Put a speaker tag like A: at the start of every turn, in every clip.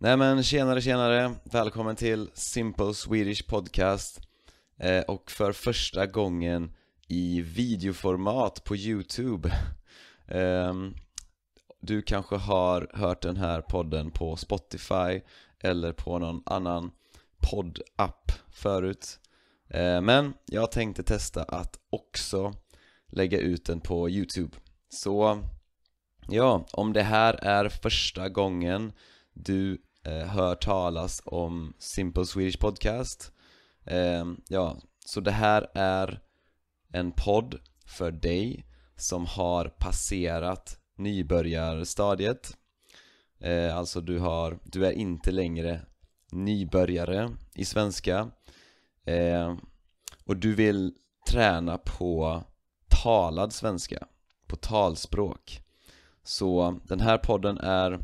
A: Nej men tjenare tjenare, välkommen till Simple Swedish Podcast eh, och för första gången i videoformat på Youtube eh, Du kanske har hört den här podden på Spotify eller på någon annan poddapp förut eh, Men jag tänkte testa att också lägga ut den på Youtube Så ja, om det här är första gången du Eh, hör talas om Simple Swedish Podcast eh, Ja, så det här är en podd för dig som har passerat nybörjarstadiet eh, Alltså du, har, du är inte längre nybörjare i svenska och du vill träna på talad svenska, på talspråk så den här podden är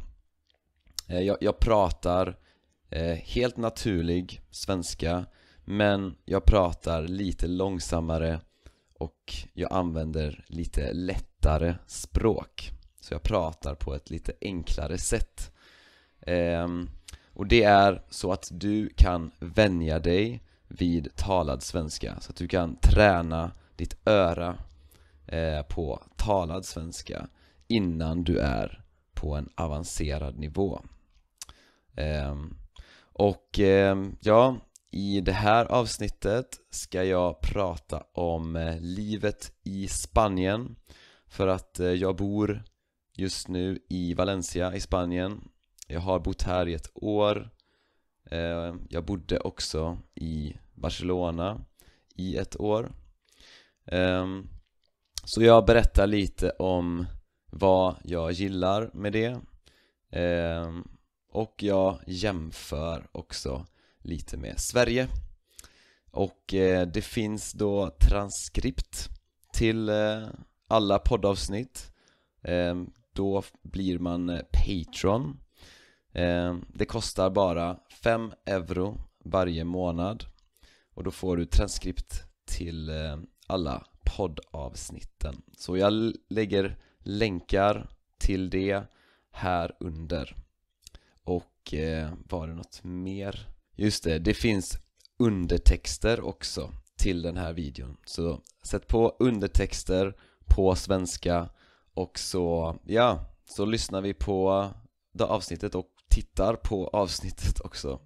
A: Eh, jag, jag pratar eh, helt naturlig svenska men jag pratar lite långsammare och jag använder lite lättare språk så jag pratar på ett lite enklare sätt ehm, och det är så att du kan vänja dig vid talad svenska så att du kan träna ditt öra eh, på talad svenska innan du är på en avancerad nivå Ehm, och ehm, ja, i det här avsnittet ska jag prata om eh, livet i Spanien För att eh, jag bor just nu i Valencia i Spanien Jag har bott här i ett år ehm, Jag bodde också i Barcelona i ett år Så jag berättar lite om vad jag gillar med det och jag jämför också lite med Sverige och eh, det finns då transkript till eh, alla poddavsnitt ehm, Då blir man eh, patron ehm, Det kostar bara 5 euro varje månad och då får du transkript till alla poddavsnitten Så jag lägger länkar till det här under och eh, var det något mer? Just det, det finns undertexter också till den här videon Så sätt på undertexter på svenska och så, ja, så lyssnar vi på det avsnittet och tittar på avsnittet också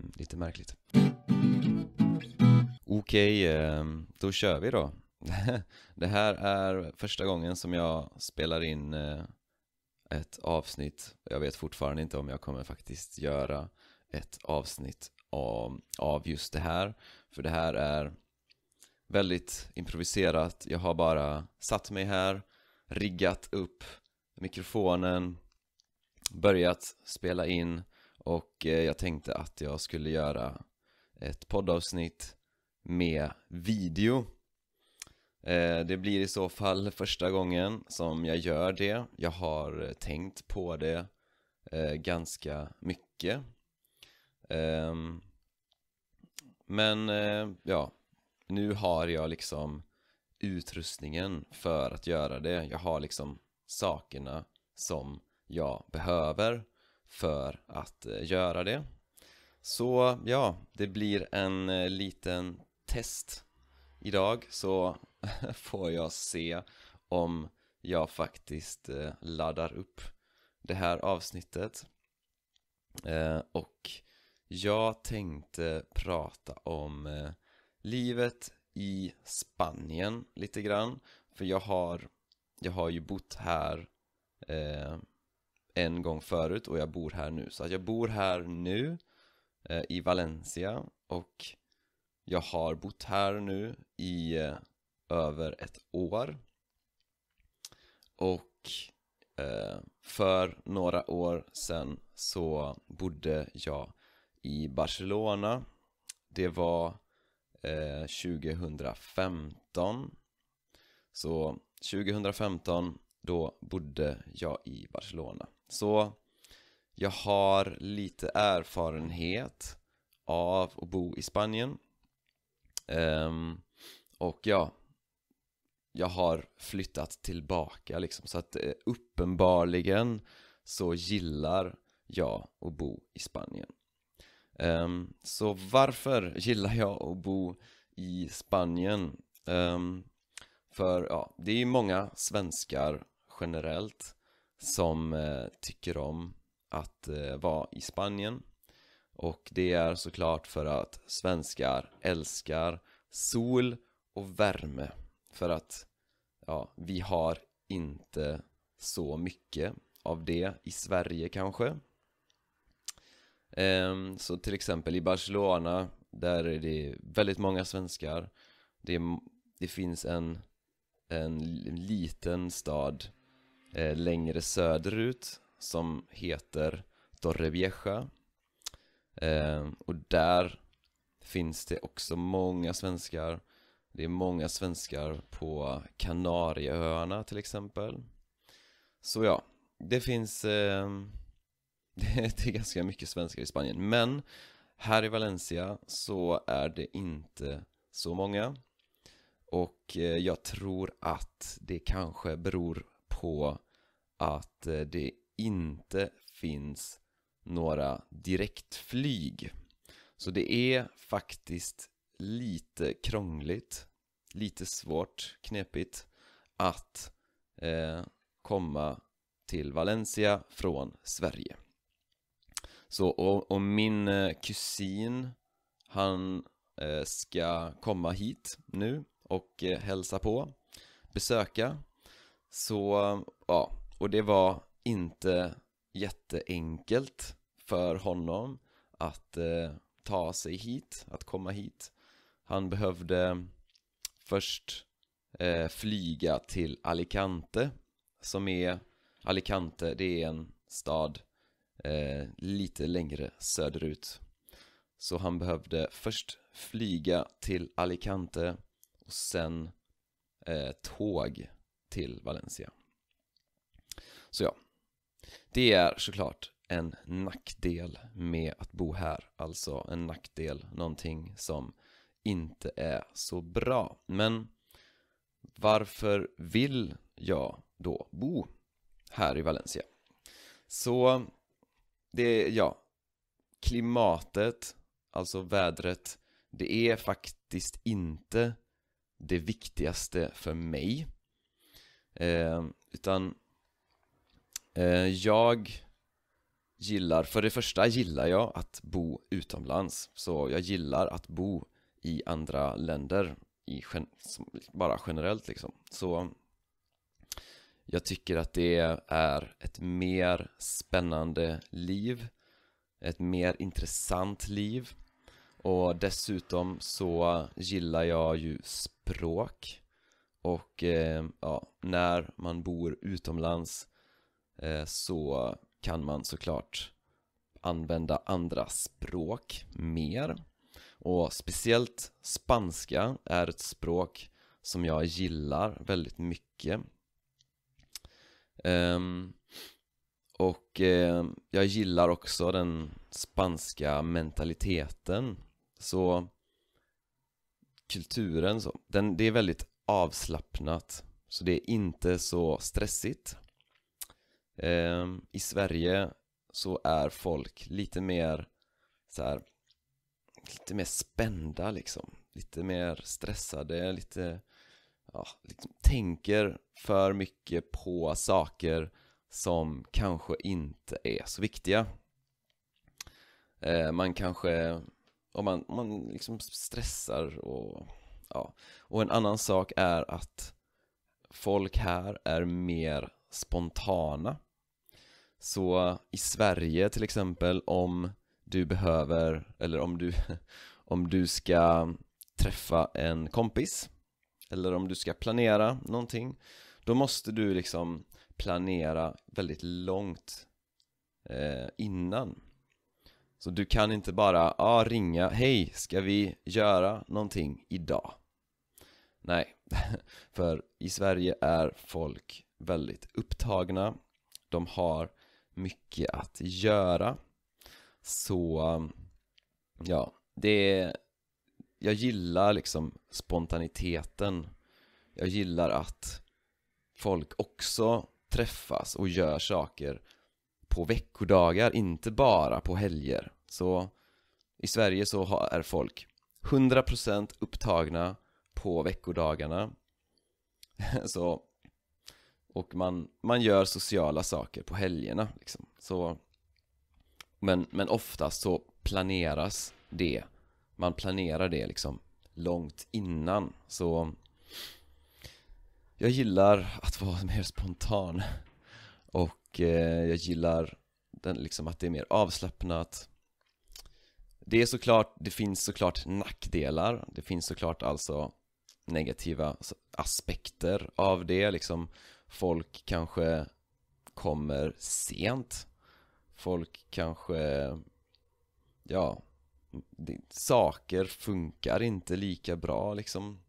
A: mm, Lite märkligt Okej, okay, ehm, då kör vi då Det här är första gången som jag spelar in eh, ett avsnitt. Jag vet fortfarande inte om jag kommer faktiskt göra ett avsnitt av, av just det här. För det här är väldigt improviserat. Jag har bara satt mig här, riggat upp mikrofonen, börjat spela in och eh, jag tänkte att jag skulle göra ett poddavsnitt med video Eh, det blir i så fall första gången som jag gör det. Jag har eh, tänkt på det eh, ganska mycket. Ehm, men ja, nu har jag liksom utrustningen för att göra det. Jag har liksom sakerna som jag behöver för att göra det. Så ja, det blir en liten test idag. Så får jag se om jag faktiskt eh, laddar upp det här avsnittet. Eh, och jag tänkte prata om eh, livet i Spanien lite grann. För jag har, jag har ju bott här en gång förut och jag bor här nu. Så att jag bor här nu i Valencia och jag har bott här nu i över ett år. Och eh, för några år sedan så bodde jag i Barcelona. Det var eh, 2015. Så 2015 då bodde jag i Barcelona. Så jag har lite erfarenhet av att bo i Spanien. Um, och ja, jag har flyttat tillbaka liksom. Så att eh, uppenbarligen så gillar jag att bo i Spanien. Um, så varför gillar jag att bo i Spanien? Um, för ja, det är ju många svenskar generellt som eh, tycker om att eh, vara i Spanien och det är såklart för att svenskar älskar sol och värme för att ja, vi har inte så mycket av det i Sverige kanske. Um, så till exempel i Barcelona, där är det väldigt många svenskar. Det, det finns en, en liten stad eh, längre söderut som heter Torrevieja. Eh, och där finns det också många svenskar det är många svenskar på Kanarieöarna till exempel Så ja, det finns eh, det är ganska mycket svenskar i Spanien men här i Valencia så är det inte så många och eh, jag tror att det kanske beror på att eh, det inte finns några direktflyg så det är faktiskt lite krångligt, lite svårt, knepigt att eh, komma till Valencia från Sverige Så, och, och min eh, kusin, han eh, ska komma hit nu och eh, hälsa på, besöka Så, ja, och det var inte jätteenkelt för honom att eh, ta sig hit, att komma hit han behövde först eh, flyga till Alicante som är Alicante, det är en stad eh, lite längre söderut så han behövde först flyga till Alicante och sen eh, tåg till Valencia Så ja, det är såklart en nackdel med att bo här, alltså en nackdel, någonting som inte är så bra. Men varför vill jag då bo här i Valencia? Så det, ja, klimatet, alltså vädret, det är faktiskt inte det viktigaste för mig. Eh, utan eh, jag gillar, för det första gillar jag att bo utomlands. Så jag gillar att bo i andra länder, i gen bara generellt liksom. Så jag tycker att det är ett mer spännande liv, ett mer intressant liv och dessutom så gillar jag ju språk och eh, ja, när man bor utomlands eh, så kan man såklart använda andra språk mer och speciellt spanska är ett språk som jag gillar väldigt mycket um, Och uh, jag gillar också den spanska mentaliteten Så kulturen så, den, det är väldigt avslappnat Så det är inte så stressigt um, I Sverige så är folk lite mer så här lite mer spända liksom, lite mer stressade, lite, ja, liksom, tänker för mycket på saker som kanske inte är så viktiga. Eh, man kanske, om man, man liksom stressar och, ja. Och en annan sak är att folk här är mer spontana. Så i Sverige till exempel, om du behöver, eller om du, om du ska träffa en kompis eller om du ska planera någonting då måste du liksom planera väldigt långt eh, innan så du kan inte bara ah, ringa, hej, ska vi göra någonting idag? Nej, för i Sverige är folk väldigt upptagna de har mycket att göra så, ja, det är, jag gillar liksom spontaniteten. Jag gillar att folk också träffas och gör saker på veckodagar, inte bara på helger. Så i Sverige så är folk 100% upptagna på veckodagarna. Så, och man, man gör sociala saker på helgerna. Liksom. Så men, men oftast så planeras det. Man planerar det liksom långt innan. Så jag gillar att vara mer spontan. Och eh, jag gillar den, liksom att det är mer avslappnat. Det är såklart, det finns såklart nackdelar. Det finns såklart alltså negativa aspekter av det. Liksom folk kanske kommer sent folk kanske, ja, det, saker funkar inte lika bra liksom.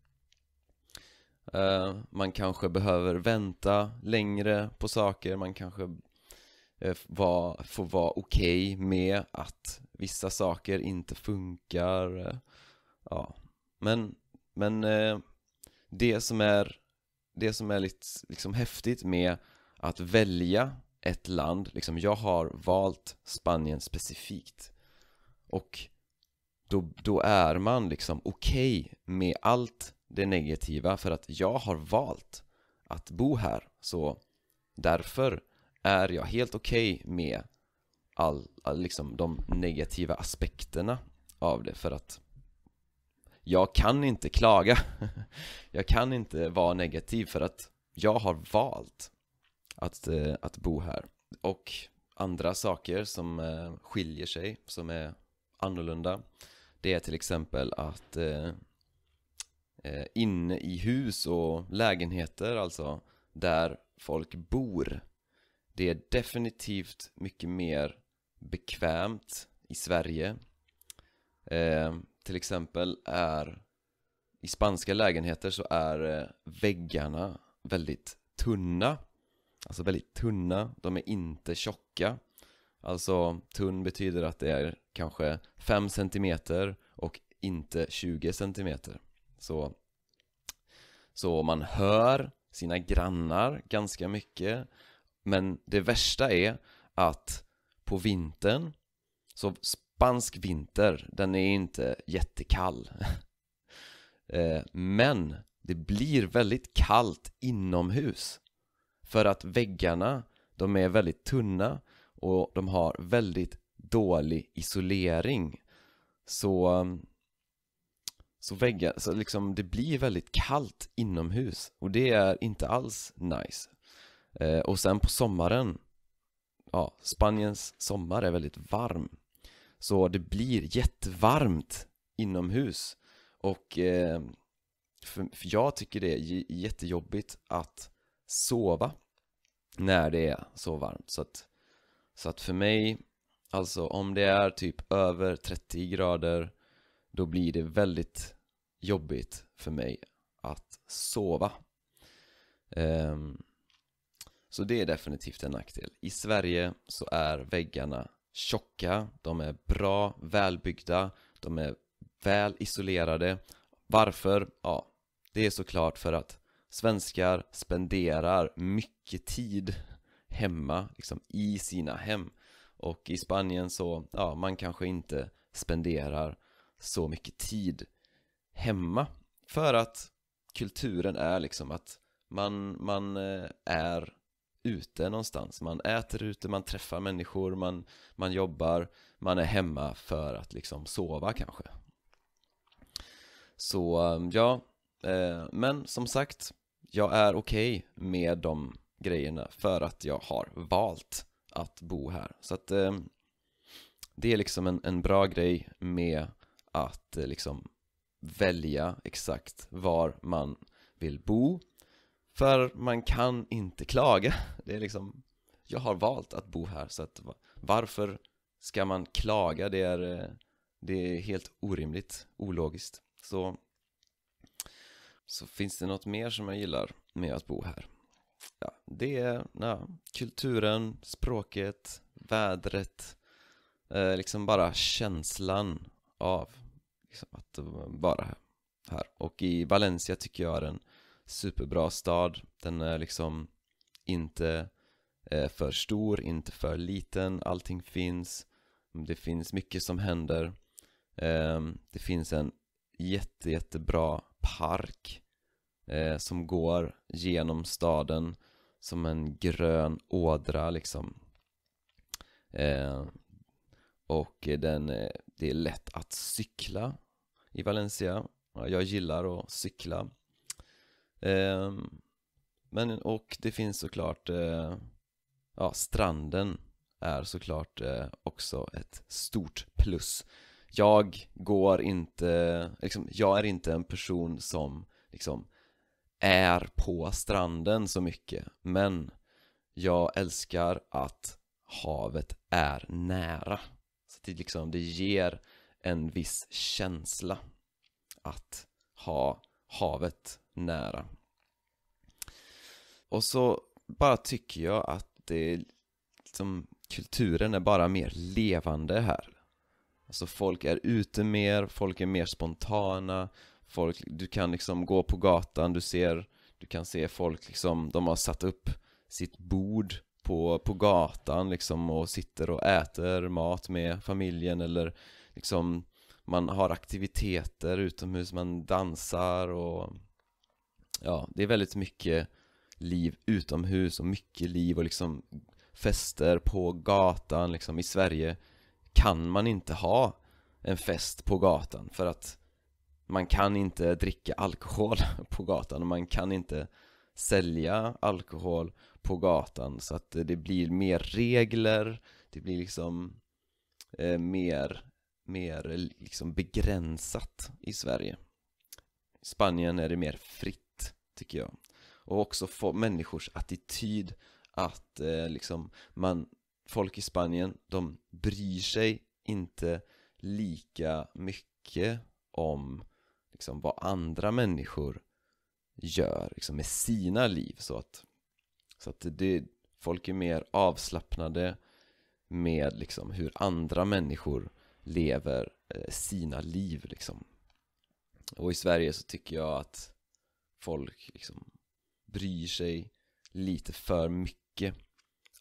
A: Uh, man kanske behöver vänta längre på saker, man kanske uh, var, får vara okej okay med att vissa saker inte funkar. Uh, ja, men, men det som är det som är lite liksom häftigt med att välja ett land, liksom jag har valt Spanien specifikt och då, då är man liksom okej okay med allt det negativa för att jag har valt att bo här så därför är jag helt okej okay med all, all, liksom de negativa aspekterna av det för att jag kan inte klaga jag kan inte vara negativ för att jag har valt att, eh, att bo här. Och andra saker som eh, skiljer sig, som är annorlunda, det är till exempel att eh, inne i hus och lägenheter, alltså där folk bor, det är definitivt mycket mer bekvämt i Sverige. till exempel är i spanska lägenheter så är väggarna väldigt tunna Alltså väldigt tunna, de är inte tjocka Alltså tunn betyder att det är kanske 5 cm och inte 20 cm så, så man hör sina grannar ganska mycket Men det värsta är att på vintern Så spansk vinter, den är inte jättekall eh, Men det blir väldigt kallt inomhus för att väggarna, de är väldigt tunna och de har väldigt dålig isolering. Så, um, så, väggar, så liksom det blir väldigt kallt inomhus och det är inte alls nice. Eh, och sen på sommaren, ja, Spaniens sommar är väldigt varm. Så det blir jättevarmt inomhus och eh, för, för jag tycker det är jättejobbigt att sova när det är så varmt så att, så att för mig, alltså om det är typ över 30 grader då blir det väldigt jobbigt för mig att sova um, Så det är definitivt en nackdel. I Sverige så är väggarna tjocka, de är bra, välbyggda, de är väl isolerade Varför? Ja, det är såklart för att svenskar spenderar mycket tid hemma, liksom i sina hem och i Spanien så, ja, man kanske inte spenderar så mycket tid hemma för att kulturen är liksom att man, man eh, är ute någonstans, man äter ute, man träffar människor, man, man jobbar, man är hemma för att liksom sova kanske. Så eh, ja, eh, men som sagt, jag är okej okay med de grejerna för att jag har valt att bo här. Så att eh, det är liksom en, en bra grej med att eh, liksom välja exakt var man vill bo för man kan inte klaga. Det är liksom, jag har valt att bo här så att varför ska man klaga? Det är, eh, det är helt orimligt, ologiskt. Så så finns det något mer som jag gillar med att bo här? Ja, det är ja, kulturen, språket, vädret, eh, liksom bara känslan av liksom att vara här. Och i Valencia tycker jag är en superbra stad. Den är liksom inte eh, för stor, inte för liten, allting finns. Det finns mycket som händer. Eh, det finns en jätte, jättebra park eh, som går genom staden som en grön ådra liksom. Eh, och den, eh, det är lätt att cykla i Valencia. Jag gillar att cykla. Eh, men, och det finns såklart, eh, ja, stranden är såklart också ett stort plus jag går inte, liksom, jag är inte en person som liksom är på stranden så mycket men jag älskar att havet är nära så det, liksom, det ger en viss känsla att ha havet nära och så bara tycker jag att det liksom, kulturen är bara mer levande här Alltså folk är ute mer, folk är mer spontana, folk, du kan liksom gå på gatan, du ser, du kan se folk liksom, de har satt upp sitt bord på, på gatan liksom och sitter och äter mat med familjen eller liksom man har aktiviteter utomhus, man dansar och ja, det är väldigt mycket liv utomhus och mycket liv och liksom fester på gatan liksom i Sverige kan man inte ha en fest på gatan för att man kan inte dricka alkohol på gatan och man kan inte sälja alkohol på gatan så att det blir mer regler, det blir liksom eh, mer, mer liksom begränsat i Sverige I Spanien är det mer fritt, tycker jag och också få människors attityd att eh, liksom man, folk i Spanien, de bryr sig inte lika mycket om liksom, vad andra människor gör liksom, med sina liv så att, så att det, folk är mer avslappnade med liksom, hur andra människor lever eh, sina liv liksom. och i Sverige så tycker jag att folk liksom, bryr sig lite för mycket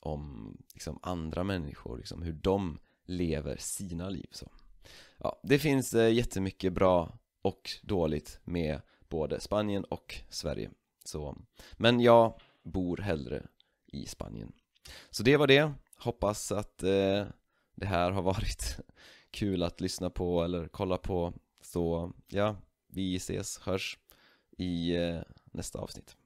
A: om liksom, andra människor, liksom, hur de lever sina liv så. Ja, det finns eh, jättemycket bra och dåligt med både Spanien och Sverige så, Men jag bor hellre i Spanien Så det var det, hoppas att eh, det här har varit kul att lyssna på eller kolla på Så ja, vi ses, hörs i eh, nästa avsnitt